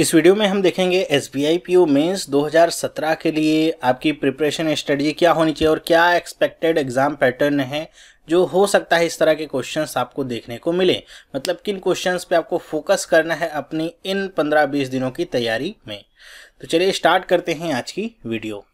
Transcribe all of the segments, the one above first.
इस वीडियो में हम देखेंगे S B I P O mains दो के लिए आपकी प्रिपरेशन स्टडी क्या होनी चाहिए और क्या एक्सपेक्टेड एग्जाम पैटर्न है जो हो सकता है इस तरह के क्वेश्चंस आपको देखने को मिले मतलब किन क्वेश्चंस पे आपको फोकस करना है अपनी इन 15-20 दिनों की तैयारी में तो चलिए स्टार्ट करते हैं आज की वीडियो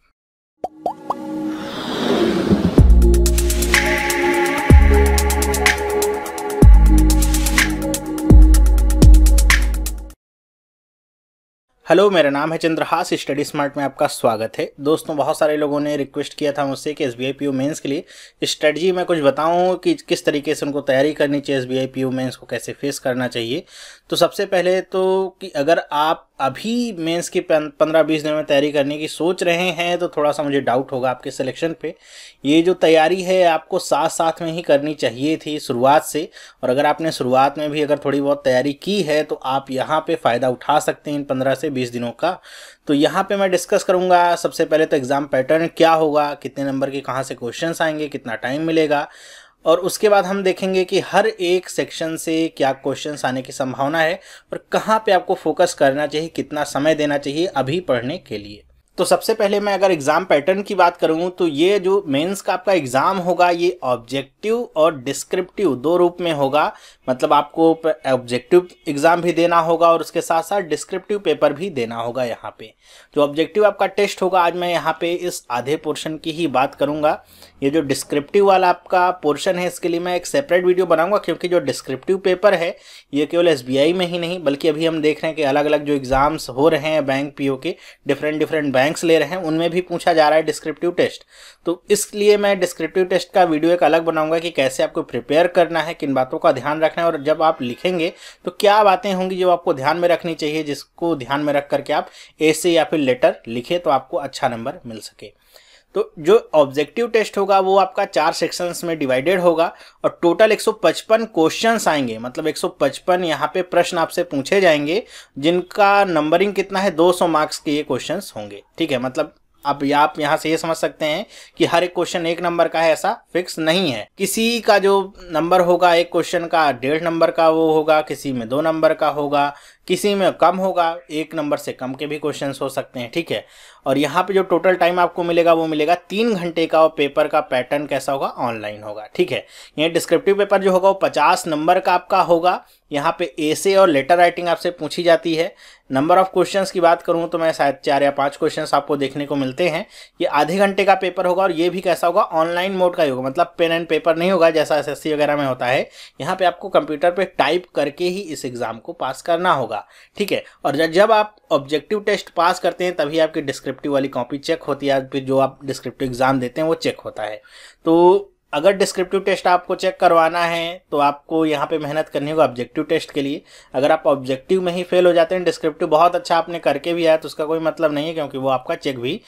हेलो मेरा नाम है चंद्रहास स्टडी स्मार्ट में आपका स्वागत है दोस्तों बहुत सारे लोगों ने रिक्वेस्ट किया था मुझसे कि S B I P mains के लिए स्ट्रेटजी मैं कुछ बताऊं कि किस तरीके से उनको तैयारी करनी चाहिए S B I P mains को कैसे फेस करना चाहिए तो सबसे पहले तो कि अगर आप अभी मेंस की पंद्रह बीस दिन में तैयारी करने की सोच रहे हैं तो थोड़ा सा मुझे डाउट होगा आपके सिलेक्शन पे ये जो तैयारी है आपको साथ साथ में ही करनी चाहिए थी शुरुआत से और अगर आपने शुरुआत में भी अगर थोड़ी बहुत तैयारी की है तो आप यहाँ पे फ़ायदा उठा सकते हैं इन पंद्रह से बीस दिनों का तो यहाँ पर मैं डिस्कस करूँगा सबसे पहले तो एग्ज़ाम पैटर्न क्या होगा कितने नंबर के कहाँ से क्वेश्चन आएंगे कितना टाइम मिलेगा और उसके बाद हम देखेंगे कि हर एक सेक्शन से क्या क्वेश्चन आने की संभावना है और कहाँ पे आपको फोकस करना चाहिए कितना समय देना चाहिए अभी पढ़ने के लिए तो सबसे पहले मैं अगर एग्ज़ाम पैटर्न की बात करूँ तो ये जो मेंस का आपका एग्ज़ाम होगा ये ऑब्जेक्टिव और डिस्क्रिप्टिव दो रूप में होगा मतलब आपको ऑब्जेक्टिव एग्ज़ाम भी देना होगा और उसके साथ साथ डिस्क्रिप्टिव पेपर भी देना होगा यहाँ पे जो ऑब्जेक्टिव आपका टेस्ट होगा आज मैं यहाँ पे इस आधे पोर्शन की ही बात करूँगा ये जो डिस्क्रिप्टिव वाला आपका पोर्शन है इसके लिए मैं एक सेपरेट वीडियो बनाऊंगा क्योंकि जो डिस्क्रिप्टिव पेपर है ये केवल एस में ही नहीं बल्कि अभी हम देख रहे हैं कि अलग अलग जो एग्ज़ाम्स हो रहे हैं बैंक पी के डिफरेंट डिफरेंट बैंक्स ले रहे हैं उनमें भी पूछा जा रहा है डिस्क्रिप्टिव टेस्ट तो इसलिए मैं डिस्क्रिप्टिव टेस्ट का वीडियो एक अलग बनाऊंगा कि कैसे आपको प्रिपेयर करना है किन बातों का ध्यान रखना है और जब आप लिखेंगे तो क्या बातें होंगी जो आपको ध्यान में रखनी चाहिए जिसको ध्यान में रख करके आप ए से या फिर लेटर लिखें तो आपको अच्छा नंबर मिल सके तो जो ऑब्जेक्टिव टेस्ट होगा वो आपका चार सेक्शंस में डिवाइडेड होगा और टोटल 155 क्वेश्चंस आएंगे मतलब 155 यहाँ पे प्रश्न आपसे पूछे जाएंगे जिनका नंबरिंग कितना है 200 मार्क्स के ये क्वेश्चंस होंगे ठीक है मतलब अब आप यहाँ से ये समझ सकते हैं कि हर एक क्वेश्चन एक नंबर का है ऐसा फिक्स नहीं है किसी का जो नंबर होगा एक क्वेश्चन का डेढ़ नंबर का वो होगा किसी में दो नंबर का होगा किसी में कम होगा एक नंबर से कम के भी क्वेश्चन हो सकते हैं ठीक है और यहाँ पे जो टोटल टाइम आपको मिलेगा वो मिलेगा तीन घंटे का और पेपर का पैटर्न कैसा होगा ऑनलाइन होगा ठीक है यहाँ डिस्क्रिप्टिव पेपर जो होगा वो पचास नंबर का आपका होगा यहाँ पे एसे और लेटर राइटिंग आपसे पूछी जाती है नंबर ऑफ क्वेश्चंस की बात करूँ तो मैं शायद चार या पाँच क्वेश्चन आपको देखने को मिलते हैं ये आधे घंटे का पेपर होगा और ये भी कैसा होगा ऑनलाइन मोड का ही होगा मतलब पेन एंड पेपर नहीं होगा जैसा एस वगैरह में होता है यहाँ पर आपको कंप्यूटर पर टाइप करके ही इस एग्जाम को पास करना होगा होगा ठीक है और जब आप ऑब्जेक्टिव टेस्ट पास करते हैं तभी आपकी डिस्क्रिप्टिव वाली कॉपी चेक होती है फिर जो आप डिस्क्रिप्टिव एग्ज़ाम देते हैं वो चेक होता है तो अगर डिस्क्रिप्टिव टेस्ट आपको चेक करवाना है तो आपको यहाँ पे मेहनत करनी होगी ऑब्जेक्टिव टेस्ट के लिए अगर आप ऑब्जेक्टिव में ही फेल हो जाते हैं डिस्क्रिप्टिव बहुत अच्छा आपने करके भी आया तो उसका कोई मतलब नहीं है क्योंकि वो आपका चेक भी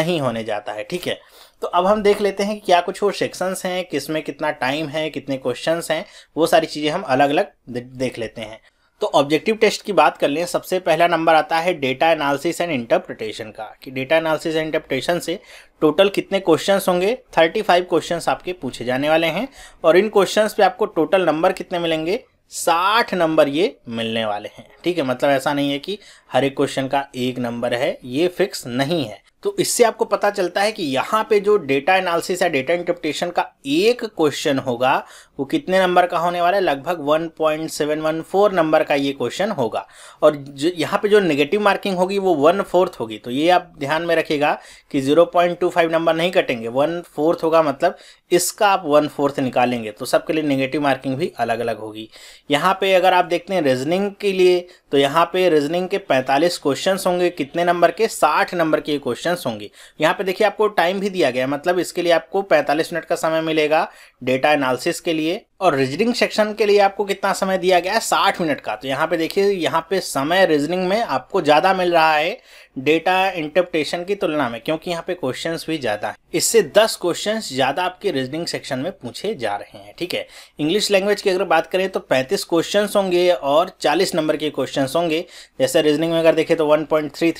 नहीं होने जाता है ठीक है तो अब हम देख लेते हैं कि क्या कुछ और सेक्शंस हैं किसमें कितना टाइम है कितने क्वेश्चंस हैं वो सारी चीज़ें हम अलग अलग देख लेते हैं तो ऑब्जेक्टिव टेस्ट की बात कर लें सबसे पहला नंबर आता है डेटा एनालिसिस एंड इंटरप्रिटेशन का कि डेटा एनालिसिस एंड इंटरप्रिटेशन से टोटल कितने क्वेश्चंस होंगे 35 क्वेश्चन आपके पूछे जाने वाले हैं और इन क्वेश्चंस पे आपको टोटल नंबर कितने मिलेंगे साठ नंबर ये मिलने वाले हैं ठीक है मतलब ऐसा नहीं है कि हर एक क्वेश्चन का एक नंबर है ये फिक्स नहीं है तो इससे आपको पता चलता है कि यहाँ पे जो डेटा एनालिसिस या डेटा इंटरप्रिटेशन का एक क्वेश्चन होगा वो कितने नंबर का होने वाला है लगभग 1.714 नंबर का ये क्वेश्चन होगा और जो यहाँ पे जो नेगेटिव मार्किंग होगी वो वन फोर्थ होगी तो ये आप ध्यान में रखिएगा कि 0.25 नंबर नहीं कटेंगे वन फोर्थ होगा मतलब इसका आप वन फोर्थ निकालेंगे तो सबके लिए नेगेटिव मार्किंग भी अलग अलग होगी यहाँ पर अगर आप देखते हैं रीजनिंग के लिए तो यहाँ पे रीजनिंग के 45 क्वेश्चंस होंगे कितने नंबर के 60 नंबर के क्वेश्चंस होंगे यहाँ पे देखिए आपको टाइम भी दिया गया मतलब इसके लिए आपको 45 मिनट का समय मिलेगा डेटा एनालिसिस के लिए और रीजनिंग सेक्शन के लिए आपको कितना समय दिया गया है साठ मिनट का तो यहाँ पे देखिए यहाँ पे समय रीजनिंग में आपको ज़्यादा मिल रहा है डेटा इंटरप्रिटेशन की तुलना में क्योंकि यहाँ पे क्वेश्चंस भी ज़्यादा है इससे 10 क्वेश्चंस ज़्यादा आपके रीजनिंग सेक्शन में पूछे जा रहे हैं ठीक है इंग्लिश लैंग्वेज की अगर बात करें तो पैंतीस क्वेश्चन होंगे और चालीस नंबर के क्वेश्चन होंगे जैसे रीजनिंग में अगर देखें तो वन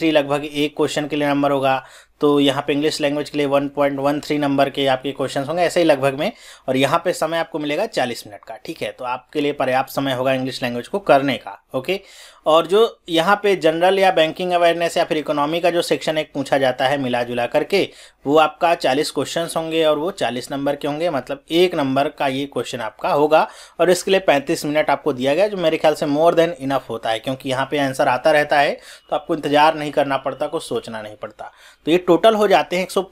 लगभग एक क्वेश्चन के लिए नंबर होगा तो यहाँ पे इंग्लिश लैंग्वेज के लिए 1.13 नंबर के आपके क्वेश्चन होंगे ऐसे ही लगभग में और यहाँ पे समय आपको मिलेगा 40 मिनट का ठीक है तो आपके लिए पर्याप्त समय होगा इंग्लिश लैंग्वेज को करने का ओके और जो यहाँ पे जनरल या बैंकिंग अवेयरनेस या फिर इकोनॉमी का जो सेक्शन एक पूछा जाता है मिला जुला करके वो आपका 40 क्वेश्चन होंगे और वो 40 नंबर के होंगे मतलब एक नंबर का ये क्वेश्चन आपका होगा और इसके लिए 35 मिनट आपको दिया गया जो मेरे ख्याल से मोर देन इनफ होता है क्योंकि यहाँ पे आंसर आता रहता है तो आपको इंतजार नहीं करना पड़ता कुछ सोचना नहीं पड़ता तो ये टोटल हो जाते हैं एक सौ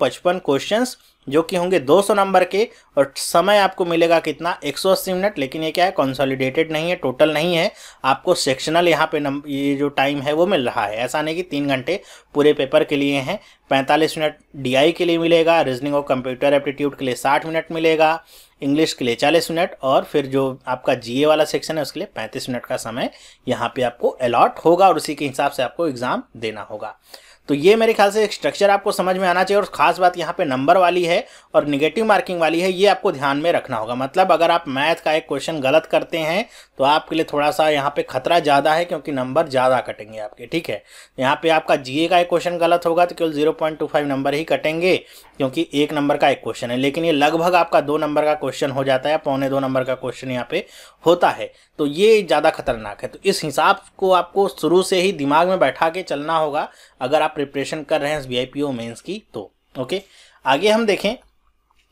जो कि होंगे 200 नंबर के और समय आपको मिलेगा कितना 180 मिनट लेकिन ये क्या है कंसोलिडेटेड नहीं है टोटल नहीं है आपको सेक्शनल यहाँ पे नंबर ये जो टाइम है वो मिल रहा है ऐसा नहीं कि तीन घंटे पूरे पेपर के लिए हैं 45 मिनट डीआई के लिए मिलेगा रीजनिंग और कंप्यूटर एप्टीट्यूड के लिए 60 मिनट मिलेगा इंग्लिश के लिए चालीस मिनट और फिर जो आपका जी वाला सेक्शन है उसके लिए पैंतीस मिनट का समय यहाँ पे आपको अलॉट होगा और उसी के हिसाब से आपको एग्ज़ाम देना होगा तो ये मेरे ख्याल से एक स्ट्रक्चर आपको समझ में आना चाहिए और खास बात यहाँ पे नंबर वाली है और निगेटिव मार्किंग वाली है ये आपको ध्यान में रखना होगा मतलब अगर आप मैथ का एक क्वेश्चन गलत करते हैं तो आपके लिए थोड़ा सा यहाँ पे खतरा ज़्यादा है क्योंकि नंबर ज़्यादा कटेंगे आपके ठीक है यहाँ पे आपका जीए का एक क्वेश्चन गलत होगा तो केवल zero point two five number ही कटेंगे क्योंकि एक नंबर का एक क्वेश्चन है लेकिन ये लगभग आपका दो नंबर का क्वेश्चन हो जाता है पौने दो नंबर का क्वेश्चन यहाँ पे होता है तो ये ज़्यादा खतरनाक है तो इस हिसाब को आपको शुरू से ही दिमाग में बैठा के चलना होगा अगर आप आप प्रिपरेशन कर रहे हैं B I P O mains की तो ओके आगे हम देखें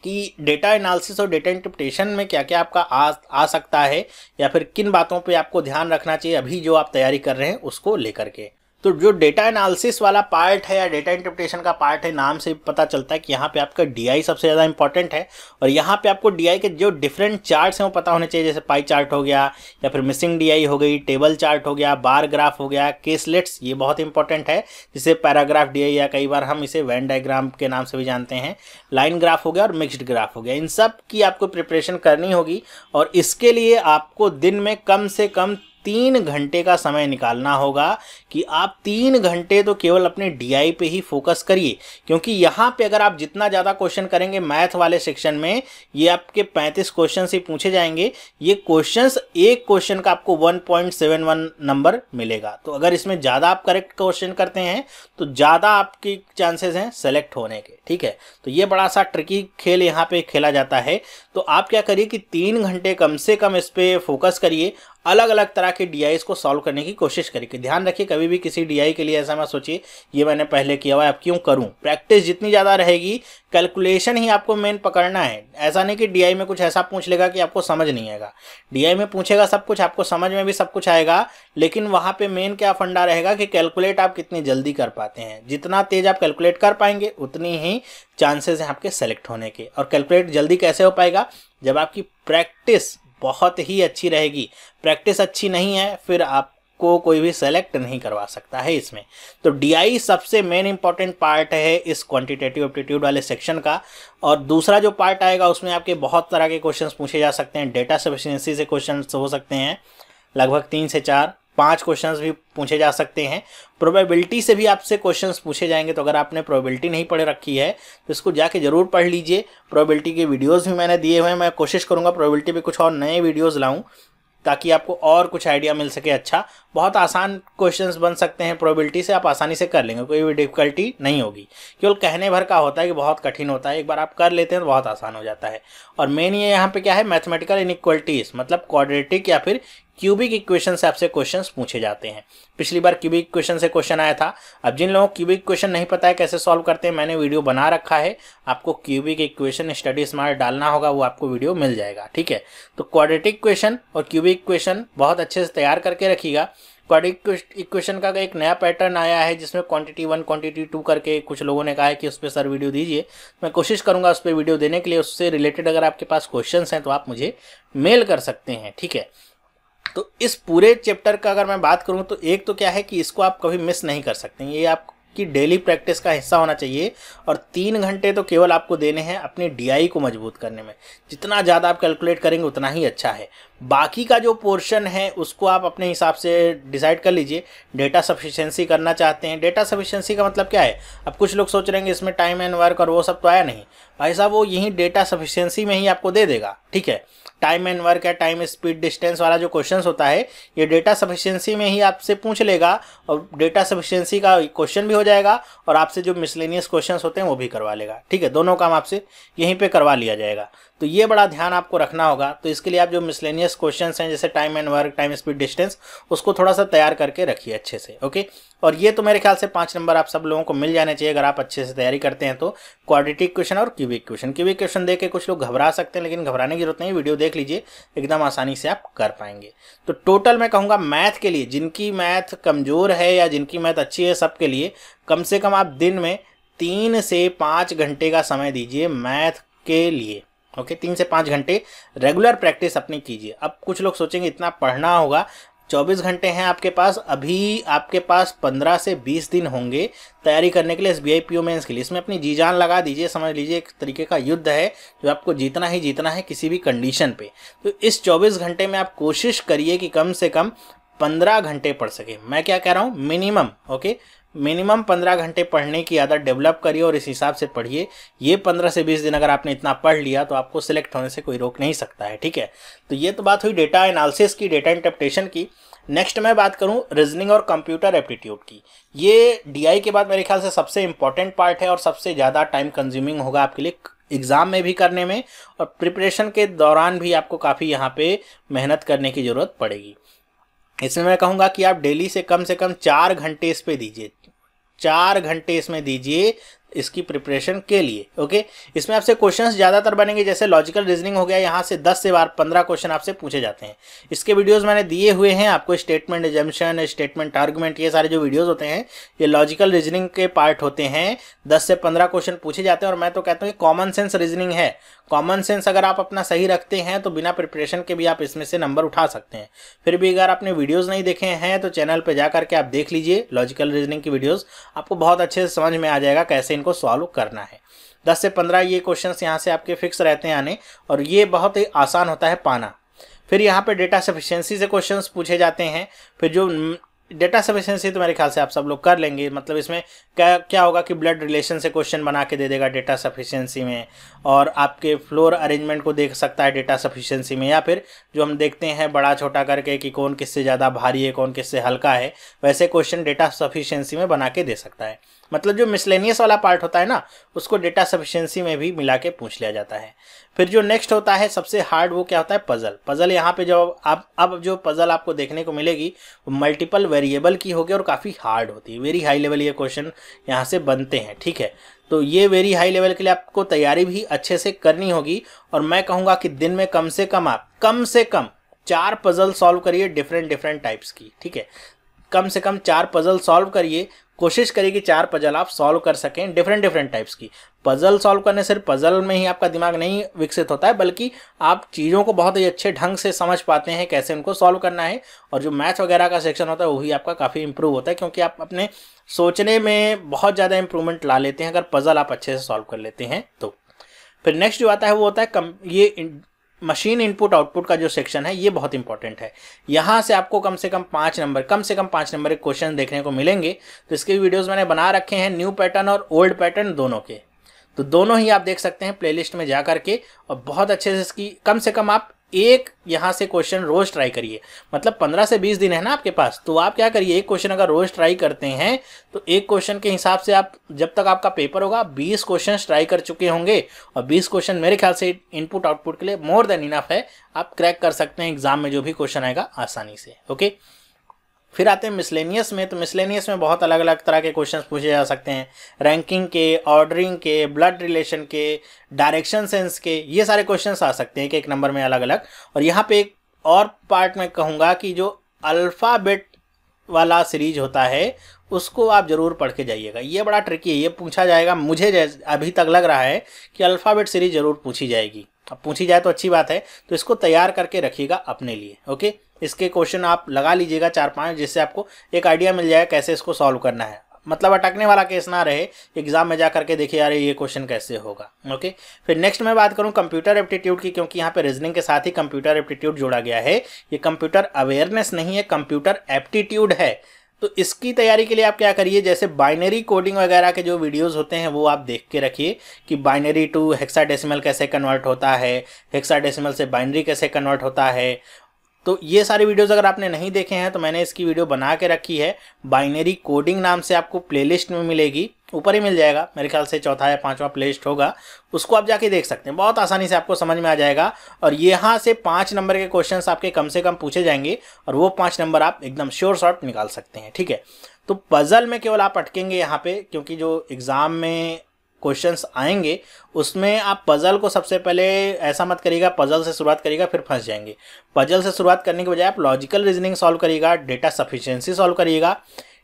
कि डेटा एनालिसिस और डेटा इंटरप्रिटेशन में क्या क्या आपका आ आ सकता है या फिर किन बातों पे आपको ध्यान रखना चाहिए अभी जो आप तैयारी कर रहे हैं उसको लेकर के तो जो डेटा एनालिसिस वाला पार्ट है या डेटा इंटरप्रिटेशन का पार्ट है नाम से पता चलता है कि यहाँ पे आपका डीआई सबसे ज़्यादा इंपॉर्टेंट है और यहाँ पे आपको डीआई के जो डिफरेंट चार्ट्स हैं वो पता होने चाहिए जैसे पाई चार्ट हो गया या फिर मिसिंग डीआई हो गई टेबल चार्ट हो गया बार ग्राफ हो गया केसलेट्स ये बहुत इंपॉर्टेंट है जिसे पैराग्राफ डी या कई बार हम इसे वैन डाइग्राम के नाम से भी जानते हैं लाइन ग्राफ हो गया और मिक्सड ग्राफ हो गया इन सब की आपको प्रिपरेशन करनी होगी और इसके लिए आपको दिन में कम से कम तीन घंटे का समय निकालना होगा कि आप तीन घंटे तो केवल अपने डीआई पे ही फोकस करिए क्योंकि यहाँ पे अगर आप जितना ज़्यादा क्वेश्चन करेंगे मैथ वाले सेक्शन में ये आपके 35 क्वेश्चन ही पूछे जाएंगे ये क्वेश्चंस एक क्वेश्चन का आपको 1.71 नंबर मिलेगा तो अगर इसमें ज़्यादा आप करेक्ट क्वेश्चन करते हैं तो ज़्यादा आपके चांसेस हैं सेलेक्ट होने के ठीक है तो ये बड़ा सा ट्रिकी खेल यहाँ पे खेला जाता है तो आप क्या करिए कि तीन घंटे कम से कम इस पर फोकस करिए अलग अलग तरह के डी को सॉल्व करने की कोशिश करेगी ध्यान रखिए कभी भी किसी डी के लिए ऐसा मैं सोचिए ये मैंने पहले किया हुआ है अब क्यों करूँ प्रैक्टिस जितनी ज़्यादा रहेगी कैलकुलेशन ही आपको मेन पकड़ना है ऐसा नहीं कि डी में कुछ ऐसा पूछ लेगा कि आपको समझ नहीं आएगा डी में पूछेगा सब कुछ आपको समझ में भी सब कुछ आएगा लेकिन वहाँ पर मेन क्या फंडा रहेगा कि कैलकुलेट आप कितनी जल्दी कर पाते हैं जितना तेज आप कैलकुलेट कर पाएंगे उतनी ही चांसेस हैं आपके सेलेक्ट होने के और कैलकुलेट जल्दी कैसे हो पाएगा जब आपकी प्रैक्टिस बहुत ही अच्छी रहेगी प्रैक्टिस अच्छी नहीं है फिर आप को कोई भी सेलेक्ट नहीं करवा सकता है इसमें तो डीआई सबसे मेन इंपॉर्टेंट पार्ट है इस क्वांटिटेटिव एप्टीट्यूड वाले सेक्शन का और दूसरा जो पार्ट आएगा उसमें आपके बहुत तरह के क्वेश्चन पूछे जा सकते हैं डेटा सफिशियंसी से क्वेश्चन हो सकते हैं लगभग तीन से चार पांच क्वेश्चंस भी पूछे जा सकते हैं प्रोबेबिलिटी से भी आपसे क्वेश्चंस पूछे जाएंगे तो अगर आपने प्रोबेबिलिटी नहीं पढ़ रखी है तो इसको जाके जरूर पढ़ लीजिए प्रोबेबिलिटी के वीडियोस भी मैंने दिए हुए हैं मैं कोशिश करूँगा प्रोबेबिलिटी पे कुछ और नए वीडियोस लाऊं ताकि आपको और कुछ आइडिया मिल सके अच्छा बहुत आसान क्वेश्चंस बन सकते हैं प्रोबेबिलिटी से आप आसानी से कर लेंगे कोई भी डिफिकल्टी नहीं होगी केवल कहने भर का होता है कि बहुत कठिन होता है एक बार आप कर लेते हैं तो बहुत आसान हो जाता है और मेन ये यहाँ पे क्या है मैथमेटिकल इनक्वलिटीज़ मतलब क्वाड्रेटिक या फिर क्यूबिक इक्वेशन से आपसे क्वेश्चन पूछे जाते हैं पिछली बार क्यूबिक इक्वेशन से क्वेश्चन आया था अब जिन लोगों को क्यूबिक इक्वेशन नहीं पता है कैसे सॉल्व करते हैं मैंने वीडियो बना रखा है आपको क्यूबिक इक्वेशन स्टडी स्मार्ट डालना होगा वो आपको वीडियो मिल जाएगा ठीक है तो क्वाड्रेटिक इक्वेशन और क्यूबिक इक्वेशन बहुत अच्छे से तैयार करके रखिएगा क्वाड्रेटिक इक्वेशन का एक नया पैटर्न आया है जिसमें क्वांटिटी वन क्वांटिटी टू करके कुछ लोगों ने कहा है कि उस पर सर वीडियो दीजिए मैं कोशिश करूंगा उस पर वीडियो देने के लिए उससे रिलेटेड अगर आपके पास क्वेश्चन हैं तो आप मुझे मेल कर सकते हैं ठीक है तो इस पूरे चैप्टर का अगर मैं बात करूँ तो एक तो क्या है कि इसको आप कभी मिस नहीं कर सकते ये आप डेली प्रैक्टिस का हिस्सा होना चाहिए और तीन घंटे तो केवल आपको देने हैं अपने डीआई को मजबूत करने में जितना ज़्यादा आप कैलकुलेट करेंगे उतना ही अच्छा है बाकी का जो पोर्शन है उसको आप अपने हिसाब से डिसाइड कर लीजिए डेटा सफिशेंसी करना चाहते हैं डेटा सफिशेंसी का मतलब क्या है अब कुछ लोग सोच रहे हैं इसमें टाइम एंड वर्क और वो सब तो आया नहीं भाई साहब वो यहीं डेटा सफिशेंसी में ही आपको दे देगा ठीक है टाइम एंड वर्क या टाइम स्पीड डिस्टेंस वाला जो क्वेश्चन होता है ये डेटा सफिशियंसी में ही आपसे पूछ लेगा और डेटा सफिशियंसी का क्वेश्चन भी हो जाएगा और आपसे जो मिसलेनियस क्वेश्चन होते हैं वो भी करवा लेगा ठीक है दोनों काम आपसे यहीं पर करवा लिया जाएगा तो ये बड़ा ध्यान आपको रखना होगा तो इसके लिए आप जो मिसलेनियस क्वेश्चन हैं जैसे time and work time speed distance उसको थोड़ा सा तैयार करके रखिए अच्छे से ओके और ये तो मेरे ख्याल से पाँच नंबर आप सब लोगों को मिल जाने चाहिए अगर आप अच्छे से तैयारी करते हैं तो क्वाड्रेटिक क्वेश्चन और क्यूबिक क्वेश्चन क्यूबिक क्वेश्चन देख के कुछ लोग घबरा सकते हैं लेकिन घबराने की जरूरत नहीं वीडियो देख देख लीजिए एकदम आसानी से आप कर पाएंगे तो टोटल मैं कहूँगा मैथ के लिए जिनकी मैथ कमज़ोर है या जिनकी मैथ अच्छी है सबके लिए कम से कम आप दिन में तीन से पाँच घंटे का समय दीजिए मैथ के लिए ओके okay, तीन से पाँच घंटे रेगुलर प्रैक्टिस अपनी कीजिए अब कुछ लोग सोचेंगे इतना पढ़ना होगा 24 घंटे हैं आपके पास अभी आपके पास 15 से 20 दिन होंगे तैयारी करने के लिए S B I P mains के लिए इसमें अपनी जी जान लगा दीजिए समझ लीजिए एक तरीके का युद्ध है जो आपको जीतना ही जीतना है किसी भी कंडीशन पे तो इस 24 घंटे में आप कोशिश करिए कि कम से कम 15 घंटे पढ़ सके मैं क्या कह रहा हूँ मिनिमम ओके मिनिमम पंद्रह घंटे पढ़ने की आदत डेवलप करिए और इस हिसाब से पढ़िए ये पंद्रह से बीस दिन अगर आपने इतना पढ़ लिया तो आपको सिलेक्ट होने से कोई रोक नहीं सकता है ठीक है तो ये तो बात हुई डेटा एनालिसिस की डेटा इंटरप्रिटेशन की नेक्स्ट मैं बात करूं रीजनिंग और कंप्यूटर एप्टीट्यूड की ये डी के बाद मेरे ख्याल से सबसे इंपॉर्टेंट पार्ट है और सबसे ज़्यादा टाइम कंज्यूमिंग होगा आपके लिए एग्ज़ाम में भी करने में और प्रिपरेशन के दौरान भी आपको काफ़ी यहाँ पे मेहनत करने की ज़रूरत पड़ेगी इसमें मैं कहूँगा कि आप डेली से कम से कम चार घंटे इस पर दीजिए चार घंटे इसमें दीजिए इसकी प्रिपरेशन के लिए ओके इसमें आपसे क्वेश्चंस ज़्यादातर बनेंगे जैसे लॉजिकल रीजनिंग हो गया यहाँ से 10 से बार 15 क्वेश्चन आपसे पूछे जाते हैं इसके वीडियोस मैंने दिए हुए हैं आपको स्टेटमेंट एजम्पन स्टेटमेंट आर्गुमेंट ये सारे जो वीडियोस होते हैं ये लॉजिकल रीजनिंग के पार्ट होते हैं दस से पंद्रह क्वेश्चन पूछे जाते हैं और मैं तो कहता हूँ कि कॉमन सेंस रीजनिंग है कॉमन सेंस अगर आप अपना सही रखते हैं तो बिना प्रिपरेशन के भी आप इसमें से नंबर उठा सकते हैं फिर भी अगर आपने वीडियोस नहीं देखे हैं तो चैनल पर जा करके आप देख लीजिए लॉजिकल रीजनिंग की वीडियोस आपको बहुत अच्छे से समझ में आ जाएगा कैसे इनको सॉल्व करना है दस से पंद्रह ये क्वेश्चन यहाँ से आपके फिक्स रहते हैं आने और ये बहुत ही आसान होता है पाना फिर यहाँ पर डेटा सफिशेंसी से क्वेश्चन पूछे जाते हैं फिर जो डेटा सफिशेंसी तो मेरे ख्याल से आप सब लोग कर लेंगे मतलब इसमें क्या क्या होगा कि ब्लड रिलेशन से क्वेश्चन बना के दे देगा डेटा सफिशेंसी में और आपके फ्लोर अरेंजमेंट को देख सकता है डेटा सफिशेंसी में या फिर जो हम देखते हैं बड़ा छोटा करके कि कौन किससे ज़्यादा भारी है कौन किससे हल्का है वैसे क्वेश्चन डेटा सफिशेंसी में बना के दे सकता है मतलब जो मिसलेनियस वाला पार्ट होता है ना उसको डेटा सफिशियंसी में भी मिला के पूछ लिया जाता है फिर जो नेक्स्ट होता है सबसे हार्ड वो क्या होता है पजल पजल यहाँ पे जो आप अब जो पजल आपको देखने को मिलेगी वो मल्टीपल वेरिएबल की होगी और काफ़ी हार्ड होती है वेरी हाई लेवल ये क्वेश्चन यहाँ से बनते हैं ठीक है तो ये वेरी हाई लेवल के लिए आपको तैयारी भी अच्छे से करनी होगी और मैं कहूँगा कि दिन में कम से कम आप कम से कम चार पजल सॉल्व करिए डिफरेंट डिफरेंट टाइप्स की ठीक है कम से कम चार पजल सॉल्व करिए कोशिश करिए कि चार पजल आप सॉल्व कर सकें डिफरेंट डिफरेंट टाइप्स की पजल सॉल्व करने सिर्फ पजल में ही आपका दिमाग नहीं विकसित होता है बल्कि आप चीज़ों को बहुत ही अच्छे ढंग से समझ पाते हैं कैसे उनको सॉल्व करना है और जो मैथ वगैरह का सेक्शन होता है वही आपका काफ़ी इंप्रूव होता है क्योंकि आप अपने सोचने में बहुत ज़्यादा इंप्रूवमेंट ला लेते हैं अगर पजल आप अच्छे से सॉल्व कर लेते हैं तो फिर नेक्स्ट जो आता है वो होता है कम ये मशीन इनपुट आउटपुट का जो सेक्शन है ये बहुत इंपॉर्टेंट है यहाँ से आपको कम से कम पाँच नंबर कम से कम पाँच नंबर के क्वेश्चन देखने को मिलेंगे तो इसके वीडियोस मैंने बना रखे हैं न्यू पैटर्न और ओल्ड पैटर्न दोनों के तो दोनों ही आप देख सकते हैं प्लेलिस्ट में जा करके और बहुत अच्छे से इसकी कम से कम आप एक यहाँ से क्वेश्चन रोज ट्राई करिए मतलब पंद्रह से बीस दिन है ना आपके पास तो आप क्या करिए एक क्वेश्चन अगर रोज ट्राई करते हैं तो एक क्वेश्चन के हिसाब से आप जब तक आपका पेपर होगा बीस क्वेश्चन ट्राई कर चुके होंगे और बीस क्वेश्चन मेरे ख्याल से इनपुट आउटपुट के लिए मोर देन इनफ है आप क्रैक कर सकते हैं एग्जाम में जो भी क्वेश्चन आएगा आसानी से ओके फिर आते हैं मिसलेनियस में तो मिसलेनियस में बहुत अलग अलग तरह के क्वेश्चंस पूछे जा सकते हैं रैंकिंग के ऑर्डरिंग के ब्लड रिलेशन के डायरेक्शन सेंस के ये सारे क्वेश्चंस आ सकते हैं एक एक नंबर में अलग अलग और यहाँ पे एक और पार्ट में कहूँगा कि जो अल्फ़ाबेट वाला सीरीज होता है उसको आप ज़रूर पढ़ के जाइएगा ये बड़ा ट्रिकी है ये पूछा जाएगा मुझे अभी तक लग रहा है कि अल्फ़ाबेट सीरीज ज़रूर पूछी जाएगी अब पूछी जाए तो अच्छी बात है तो इसको तैयार करके रखिएगा अपने लिए ओके इसके क्वेश्चन आप लगा लीजिएगा चार पाँच जिससे आपको एक आइडिया मिल जाएगा कैसे इसको सॉल्व करना है मतलब अटकने वाला केस ना रहे एग्जाम में जा करके देखिए यार ये क्वेश्चन कैसे होगा ओके फिर नेक्स्ट मैं बात करूँ कंप्यूटर एप्टीट्यूड की क्योंकि यहाँ पे रीजनिंग के साथ ही कंप्यूटर एप्टीट्यूड जोड़ा गया है ये कंप्यूटर अवेयरनेस नहीं है कंप्यूटर एप्टीट्यूड है तो इसकी तैयारी के लिए आप क्या करिए जैसे बाइनरी कोडिंग वगैरह के जो वीडियोस होते हैं वो आप देख के रखिए कि बाइनरी टू हेक्साडेसिमल कैसे कन्वर्ट होता है हेक्साडेसिमल से बाइनरी कैसे कन्वर्ट होता है तो ये सारे वीडियोस अगर आपने नहीं देखे हैं तो मैंने इसकी वीडियो बना के रखी है बाइनरी कोडिंग नाम से आपको प्लेलिस्ट में मिलेगी ऊपर ही मिल जाएगा मेरे ख्याल से चौथा या पांचवा प्लेलिस्ट होगा उसको आप जाके देख सकते हैं बहुत आसानी से आपको समझ में आ जाएगा और यहाँ से पाँच नंबर के क्वेश्चन आपके कम से कम पूछे जाएंगे और वो पाँच नंबर आप एकदम श्योर शॉर्ट निकाल सकते हैं ठीक है तो पज़ल में केवल आप अटकेंगे यहाँ पे क्योंकि जो एग्ज़ाम में क्वेश्चंस आएंगे उसमें आप पज़ल को सबसे पहले ऐसा मत करिएगा पज़ल से शुरुआत करिएगा फिर फंस जाएंगे पज़ल से शुरुआत करने के बजाय आप लॉजिकल रीजनिंग सॉल्व करिएगा डेटा सफिशियंसी सॉल्व करिएगा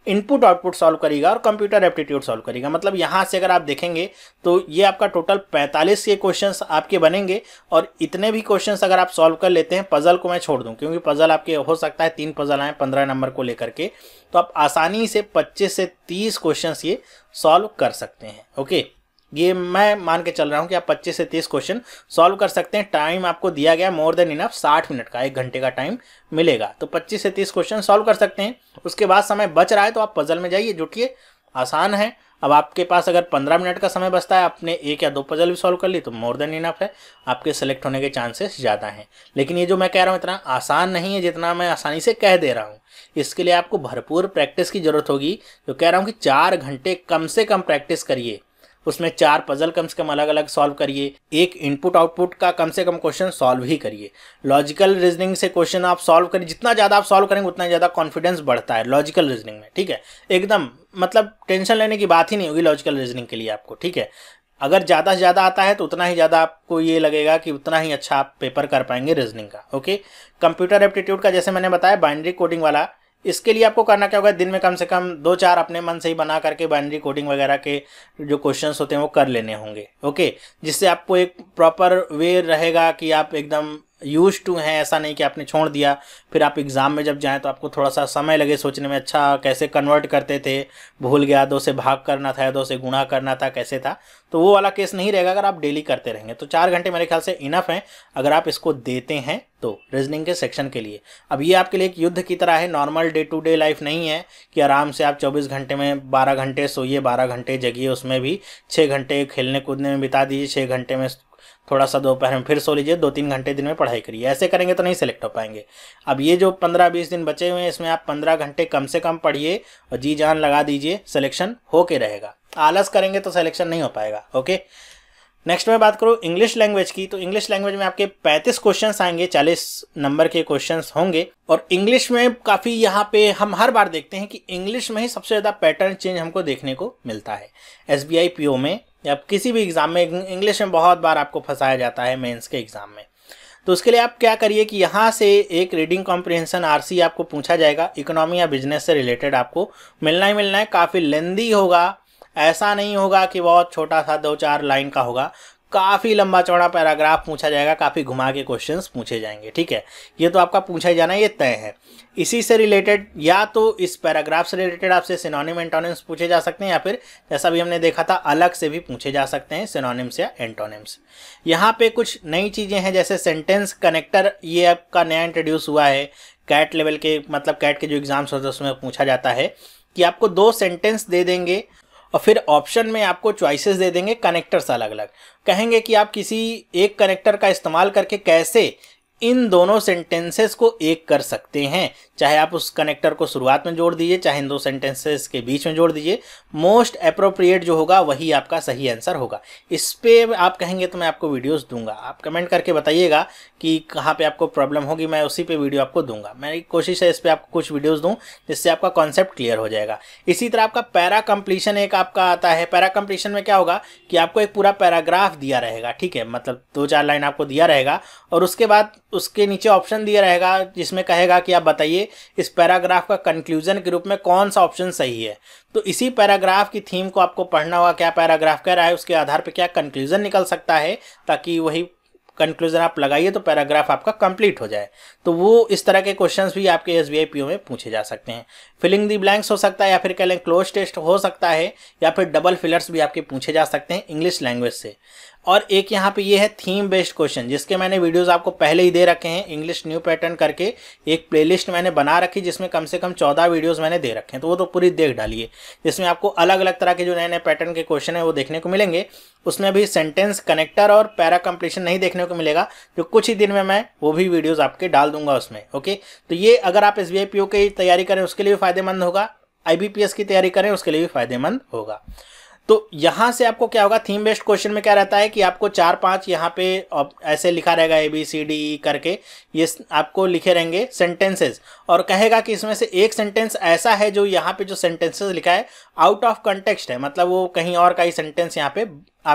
इनपुट आउटपुट सॉल्व करिएगा और कंप्यूटर एप्टीट्यूड सॉल्व करिएगा मतलब यहाँ से अगर आप देखेंगे तो ये आपका टोटल 45 के क्वेश्चंस आपके बनेंगे और इतने भी क्वेश्चंस अगर आप सॉल्व कर लेते हैं पज़ल को मैं छोड़ दूँ क्योंकि पज़ल आपके हो सकता है तीन पज़ल आए पंद्रह नंबर को लेकर के तो आप आसानी से पच्चीस से तीस क्वेश्चन ये सॉल्व कर सकते हैं ओके ये मैं मान के चल रहा हूँ कि आप 25 से 30 क्वेश्चन सॉल्व कर सकते हैं टाइम आपको दिया गया मोर देन इनफ 60 मिनट का एक घंटे का टाइम मिलेगा तो 25 से 30 क्वेश्चन सॉल्व कर सकते हैं उसके बाद समय बच रहा है तो आप पजल में जाइए जुटिए आसान है अब आपके पास अगर 15 मिनट का समय बचता है आपने एक या दो पजल भी सॉल्व कर ली तो मोर देन इनफ है आपके सेलेक्ट होने के चांसेस ज़्यादा हैं लेकिन ये जो मैं कह रहा हूँ इतना आसान नहीं है जितना मैं आसानी से कह दे रहा हूँ इसके लिए आपको भरपूर प्रैक्टिस की ज़रूरत होगी जो कह रहा हूँ कि चार घंटे कम से कम प्रैक्टिस करिए उसमें चार पजल कम से कम अलग अलग सॉल्व करिए एक इनपुट आउटपुट का कम से कम क्वेश्चन सॉल्व ही करिए लॉजिकल रीजनिंग से क्वेश्चन आप सॉल्व करें जितना ज़्यादा आप सॉल्व करेंगे उतना ज़्यादा कॉन्फिडेंस बढ़ता है लॉजिकल रीजनिंग में ठीक है एकदम मतलब टेंशन लेने की बात ही नहीं होगी लॉजिकल रीजनिंग के लिए आपको ठीक है अगर ज़्यादा से ज़्यादा आता है तो उतना ही ज़्यादा आपको ये लगेगा कि उतना ही अच्छा आप पेपर कर पाएंगे रीजनिंग का ओके कंप्यूटर एप्टीट्यूड का जैसे मैंने बताया बाइंड्री कोडिंग वाला इसके लिए आपको करना क्या होगा दिन में कम से कम दो चार अपने मन से ही बना करके बाइनरी कोडिंग वगैरह के जो क्वेश्चन होते हैं वो कर लेने होंगे ओके जिससे आपको एक प्रॉपर वे रहेगा कि आप एकदम यूज टू हैं ऐसा नहीं कि आपने छोड़ दिया फिर आप एग्ज़ाम में जब जाएँ तो आपको थोड़ा सा समय लगे सोचने में अच्छा कैसे कन्वर्ट करते थे भूल गया दो से भाग करना था या दो से गुणा करना था कैसे था तो वो वाला केस नहीं रहेगा अगर आप डेली करते रहेंगे तो चार घंटे मेरे ख्याल से इनफ हैं अगर आप इसको देते हैं तो रीजनिंग के सेक्शन के लिए अब ये आपके लिए एक युद्ध की तरह है normal day to day life नहीं है कि आराम से आप 24 घंटे में 12 घंटे सोइए 12 घंटे जगिए उसमें भी 6 घंटे खेलने कूदने में बिता दीजिए 6 घंटे में थोड़ा सा दोपहर में फिर सो लीजिए दो तीन घंटे दिन में पढ़ाई करिए ऐसे करेंगे तो नहीं सेलेक्ट हो पाएंगे अब ये जो पंद्रह बीस दिन बचे हुए हैं इसमें आप पंद्रह घंटे कम से कम पढ़िए और जी जान लगा दीजिए सिलेक्शन होके रहेगा आलस करेंगे तो सिलेक्शन नहीं हो पाएगा ओके नेक्स्ट में बात करूँ इंग्लिश लैंग्वेज की तो इंग्लिश लैंग्वेज में आपके पैंतीस क्वेश्चन आएंगे चालीस नंबर के क्वेश्चन होंगे और इंग्लिश में काफ़ी यहाँ पे हम हर बार देखते हैं कि इंग्लिश में ही सबसे ज़्यादा पैटर्न चेंज हमको देखने को मिलता है एस बी में या किसी भी एग्ज़ाम में इंग्लिश में बहुत बार आपको फंसाया जाता है मेंस के एग्ज़ाम में तो उसके लिए आप क्या करिए कि यहाँ से एक रीडिंग कॉम्प्रिहेंशन आरसी आपको पूछा जाएगा इकोनॉमी या बिजनेस से रिलेटेड आपको मिलना ही मिलना है काफ़ी लेंदी होगा ऐसा नहीं होगा कि बहुत छोटा सा दो चार लाइन का होगा काफ़ी लंबा चौड़ा पैराग्राफ पूछा जाएगा काफ़ी घुमा के क्वेश्चन पूछे जाएंगे ठीक है ये तो आपका पूछा जाना ये तय है इसी से रिलेटेड या तो इस पैराग्राफ से रिलेटेड आपसे सिनोनिम एंटोनिम्स पूछे जा सकते हैं या फिर जैसा भी हमने देखा था अलग से भी पूछे जा सकते हैं सिनोनिम्स या एंटोनिम्स यहाँ पे कुछ नई चीज़ें हैं जैसे सेंटेंस कनेक्टर ये आपका नया इंट्रोड्यूस हुआ है कैट लेवल के मतलब कैट के जो एग्ज़ाम्स होते हैं उसमें पूछा जाता है कि आपको दो सेंटेंस दे देंगे और फिर ऑप्शन में आपको चॉइसेस दे देंगे कनेक्टर्स अलग अलग कहेंगे कि आप किसी एक कनेक्टर का इस्तेमाल करके कैसे इन दोनों सेंटेंसेस को एक कर सकते हैं चाहे आप उस कनेक्टर को शुरुआत में जोड़ दीजिए चाहे इन दो सेंटेंसेस के बीच में जोड़ दीजिए मोस्ट अप्रोप्रिएट जो होगा वही आपका सही आंसर होगा इस पर आप कहेंगे तो मैं आपको वीडियोस दूंगा आप कमेंट करके बताइएगा कि कहाँ पे आपको प्रॉब्लम होगी मैं उसी पर वीडियो आपको दूंगा मेरी कोशिश है इस पर आपको कुछ वीडियोज़ दूँ जिससे आपका कॉन्सेप्ट क्लियर हो जाएगा इसी तरह आपका पैरा कम्प्लीशन एक आपका आता है पैरा कम्प्लीशन में क्या होगा कि आपको एक पूरा पैराग्राफ दिया रहेगा ठीक है मतलब दो चार लाइन आपको दिया रहेगा और उसके बाद उसके नीचे ऑप्शन दिया रहेगा जिसमें कहेगा कि आप बताइए इस पैराग्राफ का कंक्लूजन के रूप में कौन सा ऑप्शन सही है तो इसी पैराग्राफ की थीम को आपको पढ़ना होगा क्या पैराग्राफ कह रहा है उसके आधार पर क्या कंक्लूजन निकल सकता है ताकि वही कंक्लूजन आप लगाइए तो पैराग्राफ आपका कंप्लीट हो जाए तो वो इस तरह के क्वेश्चंस भी आपके एस बी पीओ में पूछे जा सकते हैं फिलिंग दी ब्लैंक्स हो सकता है या फिर कह लें क्लोज टेस्ट हो सकता है या फिर डबल फिलर्स भी आपके पूछे जा सकते हैं इंग्लिश लैंग्वेज से और एक यहाँ पे ये है थीम बेस्ड क्वेश्चन जिसके मैंने वीडियोस आपको पहले ही दे रखे हैं इंग्लिश न्यू पैटर्न करके एक प्लेलिस्ट मैंने बना रखी जिसमें कम से कम चौदह वीडियोस मैंने दे रखे हैं तो वो तो पूरी देख डालिए जिसमें आपको अलग अलग तरह के जो नए नए पैटर्न के क्वेश्चन है वो देखने को मिलेंगे उसमें भी सेंटेंस कनेक्टर और पैरा कंप्लीशन नहीं देखने को मिलेगा जो कुछ ही दिन में मैं वो भी वीडियोज़ आपके डाल दूंगा उसमें ओके तो ये अगर आप एस बी की तैयारी करें उसके लिए भी फायदेमंद होगा आईबीपीएस की तैयारी करें उसके लिए भी फायदेमंद होगा तो यहाँ से आपको क्या होगा थीम बेस्ड क्वेश्चन में क्या रहता है कि आपको चार पांच यहाँ पे ऐसे लिखा रहेगा A B C D E करके ये आपको लिखे रहेंगे सेंटेंसेस और कहेगा कि इसमें से एक सेंटेंस ऐसा है जो यहाँ पे जो सेंटेंसेस लिखा है आउट ऑफ कंटेक्सट है मतलब वो कहीं और का ही सेंटेंस यहाँ पे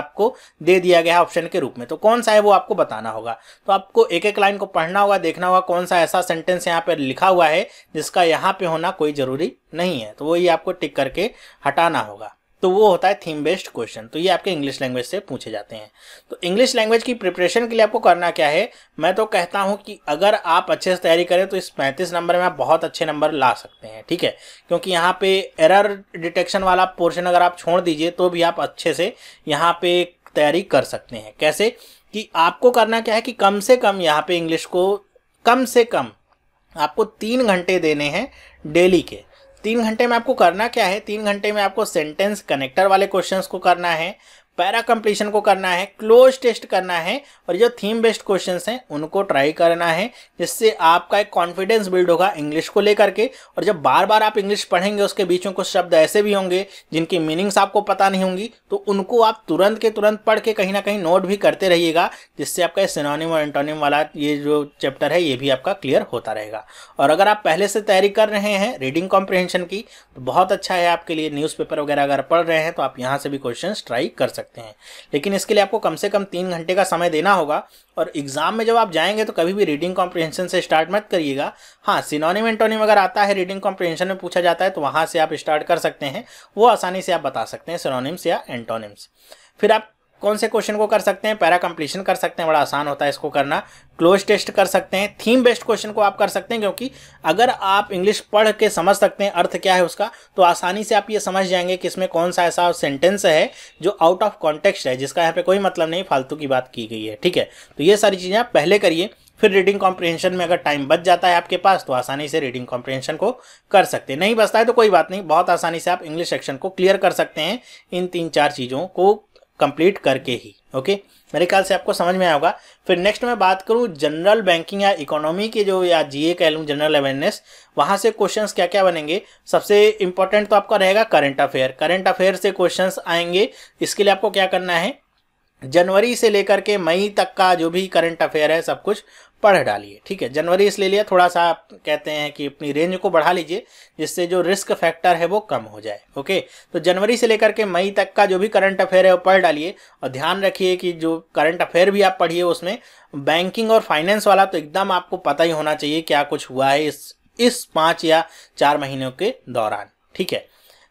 आपको दे दिया गया ऑप्शन के रूप में तो कौन सा है वो आपको बताना होगा तो आपको एक एक लाइन को पढ़ना होगा देखना होगा कौन सा ऐसा सेंटेंस यहाँ पर लिखा हुआ है जिसका यहाँ पे होना कोई ज़रूरी नहीं है तो वही आपको टिक करके हटाना होगा तो वो होता है थीम बेस्ड क्वेश्चन तो ये आपके इंग्लिश लैंग्वेज से पूछे जाते हैं तो इंग्लिश लैंग्वेज की प्रिपरेशन के लिए आपको करना क्या है मैं तो कहता हूँ कि अगर आप अच्छे से तैयारी करें तो इस पैंतीस नंबर में आप बहुत अच्छे नंबर ला सकते हैं ठीक है क्योंकि यहाँ पे एरर डिटेक्शन वाला पोर्शन अगर आप छोड़ दीजिए तो भी आप अच्छे से यहाँ पे तैयारी कर सकते हैं कैसे कि आपको करना क्या है कि कम से कम यहाँ पे इंग्लिश को कम से कम आपको तीन घंटे देने हैं डेली के तीन घंटे में आपको करना क्या है तीन घंटे में आपको सेंटेंस कनेक्टर वाले क्वेश्चंस को करना है पैरा कंप्लीशन को करना है क्लोज टेस्ट करना है और जो थीम बेस्ड क्वेश्चन हैं उनको ट्राई करना है जिससे आपका एक कॉन्फिडेंस बिल्ड होगा इंग्लिश को लेकर के और जब बार बार आप इंग्लिश पढ़ेंगे उसके बीच में कुछ शब्द ऐसे भी होंगे जिनकी मीनिंग्स आपको पता नहीं होंगी तो उनको आप तुरंत के तुरंत पढ़ के कहीं ना कहीं नोट भी करते रहिएगा जिससे आपका सिनोनिम और एंटोनिम वाला ये जो चैप्टर है ये भी आपका क्लियर होता रहेगा और अगर आप पहले से तैयारी कर रहे हैं रीडिंग कॉम्प्रिहेंशन की तो बहुत अच्छा है आपके लिए न्यूज़पेपर वगैरह अगर पढ़ रहे हैं तो आप यहाँ से भी क्वेश्चन ट्राई कर सकते सकते हैं लेकिन इसके लिए आपको कम से कम तीन घंटे का समय देना होगा और एग्ज़ाम में जब आप जाएंगे तो कभी भी रीडिंग कॉम्प्रिहेंशन से स्टार्ट मत करिएगा हाँ सिनोनिम एंटोनिम अगर आता है रीडिंग कॉम्प्रिहेंशन में पूछा जाता है तो वहाँ से आप स्टार्ट कर सकते हैं वो आसानी से आप बता सकते हैं सिनोनिम्स या एंटोनिम्स फिर आप कौन से क्वेश्चन को कर सकते हैं पैरा कंप्लीशन कर सकते हैं बड़ा आसान होता है इसको करना क्लोज टेस्ट कर सकते हैं थीम बेस्ड क्वेश्चन को आप कर सकते हैं क्योंकि अगर आप इंग्लिश पढ़ के समझ सकते हैं अर्थ क्या है उसका तो आसानी से आप ये समझ जाएंगे कि इसमें कौन सा ऐसा सेंटेंस है जो आउट ऑफ कॉन्टेक्स्ट है जिसका यहाँ पे कोई मतलब नहीं फालतू की बात की गई है ठीक है तो ये सारी चीज़ें आप पहले करिए फिर रीडिंग कॉम्प्रिहेंशन में अगर टाइम बच जाता है आपके पास तो आसानी से रीडिंग कॉम्प्रिहेंशन को कर सकते हैं नहीं बचता है तो कोई बात नहीं बहुत आसानी से आप इंग्लिश सेक्शन को क्लियर कर सकते हैं इन तीन चार चीज़ों को कंप्लीट करके ही ओके मेरे ख्याल से आपको समझ में आया होगा फिर नेक्स्ट मैं बात करूँ जनरल बैंकिंग या इकोनॉमी के जो या जीए कह लूँ जनरल अवेयरनेस वहाँ से क्वेश्चंस क्या क्या बनेंगे सबसे इंपॉर्टेंट तो आपका रहेगा करंट अफेयर करंट अफेयर से क्वेश्चन आएंगे इसके लिए आपको क्या करना है जनवरी से लेकर के मई तक का जो भी करंट अफेयर है सब कुछ पढ़ डालिए ठीक है जनवरी इसलिए लिया थोड़ा सा आप कहते हैं कि अपनी रेंज को बढ़ा लीजिए जिससे जो रिस्क फैक्टर है वो कम हो जाए ओके तो जनवरी से लेकर के मई तक का जो भी करंट अफेयर है वो पढ़ डालिए और ध्यान रखिए कि जो करंट अफेयर भी आप पढ़िए उसमें बैंकिंग और फाइनेंस वाला तो एकदम आपको पता ही होना चाहिए क्या कुछ हुआ है इस इस पाँच या चार महीनों के दौरान ठीक है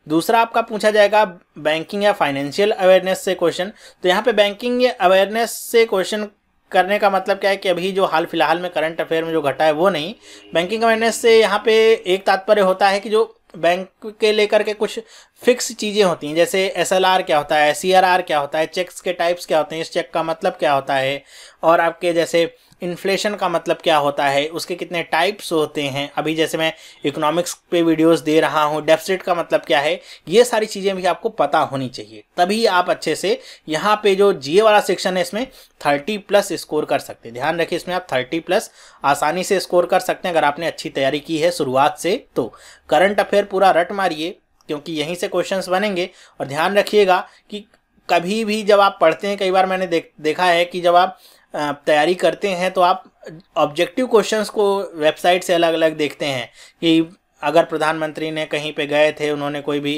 दूसरा आपका पूछा जाएगा बैंकिंग या फाइनेंशियल अवेयरनेस से क्वेश्चन तो यहाँ पे बैंकिंग अवेयरनेस से क्वेश्चन करने का मतलब क्या है कि अभी जो हाल फिलहाल में करंट अफेयर में जो घटा है वो नहीं बैंकिंग अवेयरनेस से यहाँ पे एक तात्पर्य होता है कि जो बैंक के लेकर के कुछ फिक्स चीज़ें होती हैं जैसे एस क्या होता है सी क्या होता है चेक्स के टाइप्स क्या होते हैं इस चेक का मतलब क्या होता है और आपके जैसे इन्फ्लेशन का मतलब क्या होता है उसके कितने टाइप्स होते हैं अभी जैसे मैं इकोनॉमिक्स पे वीडियोस दे रहा हूँ डेफिसिट का मतलब क्या है ये सारी चीज़ें भी आपको पता होनी चाहिए तभी आप अच्छे से यहाँ पे जो जीए वाला सेक्शन है इसमें थर्टी प्लस स्कोर कर सकते हैं ध्यान रखिए इसमें आप थर्टी प्लस आसानी से स्कोर कर सकते हैं अगर आपने अच्छी तैयारी की है शुरुआत से तो करंट अफेयर पूरा रट मारिए क्योंकि यहीं से क्वेश्चंस बनेंगे और ध्यान रखिएगा कि कभी भी जब आप पढ़ते हैं कई बार मैंने देख देखा है कि जब आप तैयारी करते हैं तो आप ऑब्जेक्टिव क्वेश्चंस को वेबसाइट से अलग अलग देखते हैं कि अगर प्रधानमंत्री ने कहीं पे गए थे उन्होंने कोई भी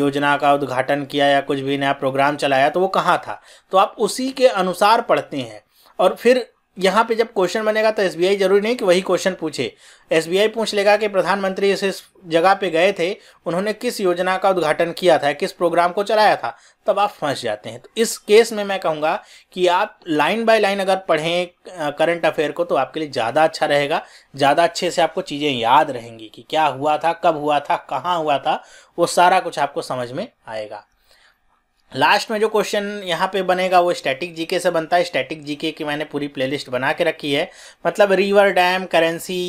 योजना का उद्घाटन किया या कुछ भी नया प्रोग्राम चलाया तो वो कहाँ था तो आप उसी के अनुसार पढ़ते हैं और फिर यहाँ पे जब क्वेश्चन बनेगा तो एसबीआई जरूरी नहीं कि वही क्वेश्चन पूछे एसबीआई पूछ लेगा कि प्रधानमंत्री इस जगह पे गए थे उन्होंने किस योजना का उद्घाटन किया था किस प्रोग्राम को चलाया था तब आप फंस जाते हैं तो इस केस में मैं कहूँगा कि आप लाइन बाय लाइन अगर पढ़ें करंट अफेयर को तो आपके लिए ज़्यादा अच्छा रहेगा ज़्यादा अच्छे से आपको चीज़ें याद रहेंगी कि क्या हुआ था कब हुआ था कहाँ हुआ था वो सारा कुछ आपको समझ में आएगा लास्ट में जो क्वेश्चन यहाँ पे बनेगा वो स्टैटिक जीके से बनता है स्टैटिक जीके की मैंने पूरी प्लेलिस्ट बना के रखी है मतलब रिवर डैम करेंसी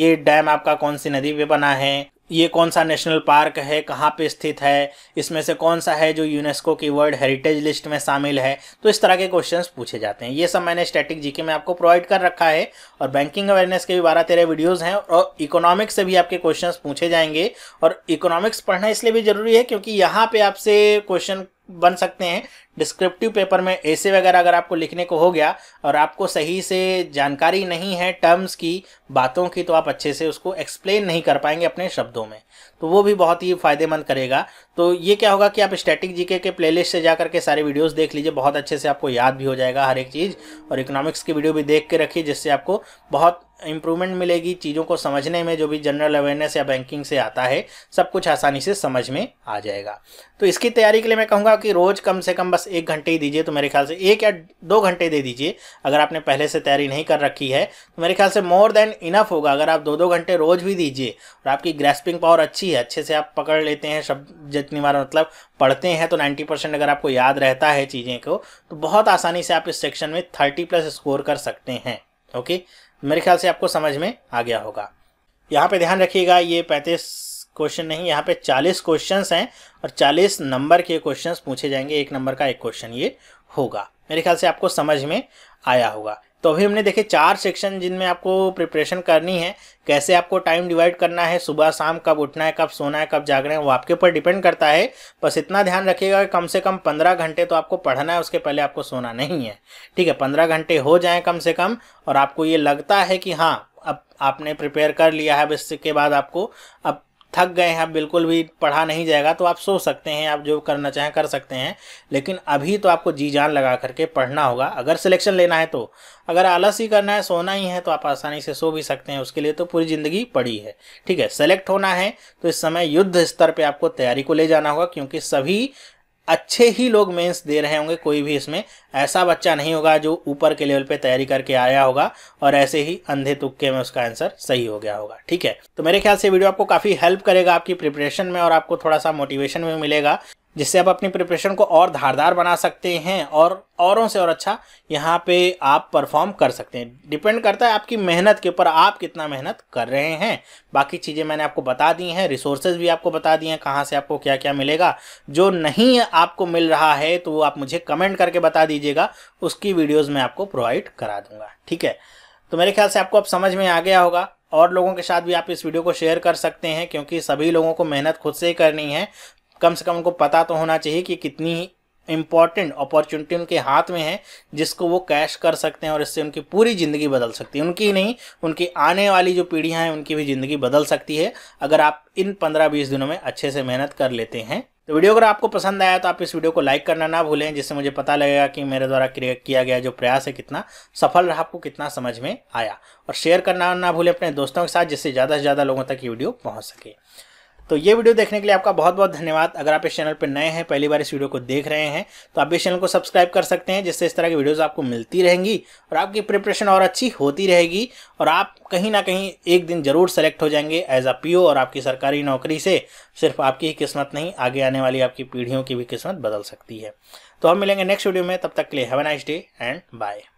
ये डैम आपका कौन सी नदी पे बना है ये कौन सा नेशनल पार्क है कहाँ पे स्थित है इसमें से कौन सा है जो यूनेस्को की वर्ल्ड हेरिटेज लिस्ट में शामिल है तो इस तरह के क्वेश्चंस पूछे जाते हैं ये सब मैंने स्टैटिक जीके में आपको प्रोवाइड कर रखा है और बैंकिंग अवेयरनेस के भी बारह तेरह वीडियोज़ हैं और इकोनॉमिक्स से भी आपके क्वेश्चन पूछे जाएंगे और इकोनॉमिक्स पढ़ना इसलिए भी जरूरी है क्योंकि यहाँ पर आपसे क्वेश्चन बन सकते हैं डिस्क्रिप्टिव पेपर में ऐसे वगैरह अगर आपको लिखने को हो गया और आपको सही से जानकारी नहीं है टर्म्स की बातों की तो आप अच्छे से उसको एक्सप्लेन नहीं कर पाएंगे अपने शब्दों में तो वो भी बहुत ही फायदेमंद करेगा तो ये क्या होगा कि आप स्टैटिक जीके के प्लेलिस्ट से जा करके सारे वीडियोस देख लीजिए बहुत अच्छे से आपको याद भी हो जाएगा हर एक चीज़ और इकोनॉमिक्स की वीडियो भी देख के रखिए जिससे आपको बहुत इम्प्रूवमेंट मिलेगी चीज़ों को समझने में जो भी जनरल अवेयरनेस या बैंकिंग से आता है सब कुछ आसानी से समझ में आ जाएगा तो इसकी तैयारी के लिए मैं कहूँगा कि रोज़ कम से कम बस एक घंटे ही दीजिए तो मेरे ख्याल से एक या दो घंटे दे दीजिए अगर आपने पहले से तैयारी नहीं कर रखी है तो मेरे ख्याल से मोर देन इनफ होगा अगर आप दो दो घंटे रोज़ भी दीजिए और आपकी ग्रेस्पिंग पावर अच्छी है अच्छे से आप पकड़ लेते हैं शब्द जितनी बार मतलब पढ़ते हैं तो नाइन्टी परसेंट अगर आपको याद रहता है चीज़ें को तो बहुत आसानी से आप इस सेक्शन में थर्टी प्लस स्कोर कर सकते हैं ओके मेरे ख्याल से आपको समझ में आ गया होगा यहाँ पे ध्यान रखिएगा ये पैंतीस क्वेश्चन नहीं यहाँ पे चालीस क्वेश्चन हैं और चालीस नंबर के क्वेश्चन पूछे जाएंगे एक नंबर का एक क्वेश्चन ये होगा मेरे ख्याल से आपको समझ में आया होगा तो अभी हमने देखे चार सेक्शन जिनमें आपको प्रिपरेशन करनी है कैसे आपको टाइम डिवाइड करना है सुबह शाम कब उठना है कब सोना है कब जागना है वो आपके ऊपर डिपेंड करता है बस इतना ध्यान रखिएगा कि कम से कम पंद्रह घंटे तो आपको पढ़ना है उसके पहले आपको सोना नहीं है ठीक है पंद्रह घंटे हो जाए कम से कम और आपको ये लगता है कि हाँ अब आपने प्रिपेयर कर लिया है अब इसके बाद आपको अब थक गए हैं बिल्कुल भी पढ़ा नहीं जाएगा तो आप सो सकते हैं आप जो करना चाहें कर सकते हैं लेकिन अभी तो आपको जी जान लगा करके पढ़ना होगा अगर सिलेक्शन लेना है तो अगर आलस ही करना है सोना ही है तो आप आसानी से सो भी सकते हैं उसके लिए तो पूरी ज़िंदगी पड़ी है ठीक है सेलेक्ट होना है तो इस समय युद्ध स्तर पर आपको तैयारी को ले जाना होगा क्योंकि सभी अच्छे ही लोग मेंस दे रहे होंगे कोई भी इसमें ऐसा बच्चा नहीं होगा जो ऊपर के लेवल पे तैयारी करके आया होगा और ऐसे ही अंधे तुक्के में उसका आंसर सही हो गया होगा ठीक है तो मेरे ख्याल से वीडियो आपको काफ़ी हेल्प करेगा आपकी प्रिपरेशन में और आपको थोड़ा सा मोटिवेशन भी मिलेगा जिससे आप अपनी प्रिपरेशन को और धारदार बना सकते हैं और औरों से और अच्छा यहाँ पे आप परफॉर्म कर सकते हैं डिपेंड करता है आपकी मेहनत के ऊपर आप कितना मेहनत कर रहे हैं बाकी चीज़ें मैंने आपको बता दी हैं रिसोर्सेज भी आपको बता दी हैं कहाँ से आपको क्या क्या मिलेगा जो नहीं आपको मिल रहा है तो वो आप मुझे कमेंट करके बता दीजिएगा उसकी वीडियोज़ मैं आपको प्रोवाइड करा दूँगा ठीक है तो मेरे ख्याल से आपको अब समझ में आ गया होगा और लोगों के साथ भी आप इस वीडियो को शेयर कर सकते हैं क्योंकि सभी लोगों को मेहनत खुद से ही करनी है कम से कम उनको पता तो होना चाहिए कि कितनी इम्पॉर्टेंट अपॉर्चुनिटी उनके हाथ में है जिसको वो कैश कर सकते हैं और इससे उनकी पूरी ज़िंदगी बदल सकती है उनकी नहीं उनकी आने वाली जो पीढ़ियाँ हैं उनकी भी ज़िंदगी बदल सकती है अगर आप इन पंद्रह बीस दिनों में अच्छे से मेहनत कर लेते हैं तो वीडियो अगर आपको पसंद आया तो आप इस वीडियो को लाइक करना ना भूलें जिससे मुझे पता लगेगा कि मेरे द्वारा किया गया जो प्रयास है कितना सफल रहा आपको कितना समझ में आया और शेयर करना ना भूलें अपने दोस्तों के साथ जिससे ज़्यादा से ज़्यादा लोगों तक ये वीडियो पहुँच सके तो ये वीडियो देखने के लिए आपका बहुत बहुत धन्यवाद अगर आप इस चैनल पर नए हैं पहली बार इस वीडियो को देख रहे हैं तो आप इस चैनल को सब्सक्राइब कर सकते हैं जिससे इस तरह की वीडियोज़ आपको मिलती रहेंगी और आपकी प्रिपरेशन और अच्छी होती रहेगी और आप कहीं ना कहीं एक दिन ज़रूर सेलेक्ट हो जाएंगे एज अ पी और आपकी सरकारी नौकरी से सिर्फ आपकी ही किस्मत नहीं आगे आने वाली आपकी पीढ़ियों की भी किस्मत बदल सकती है तो हम मिलेंगे नेक्स्ट वीडियो में तब तक के लिए have nice day and bye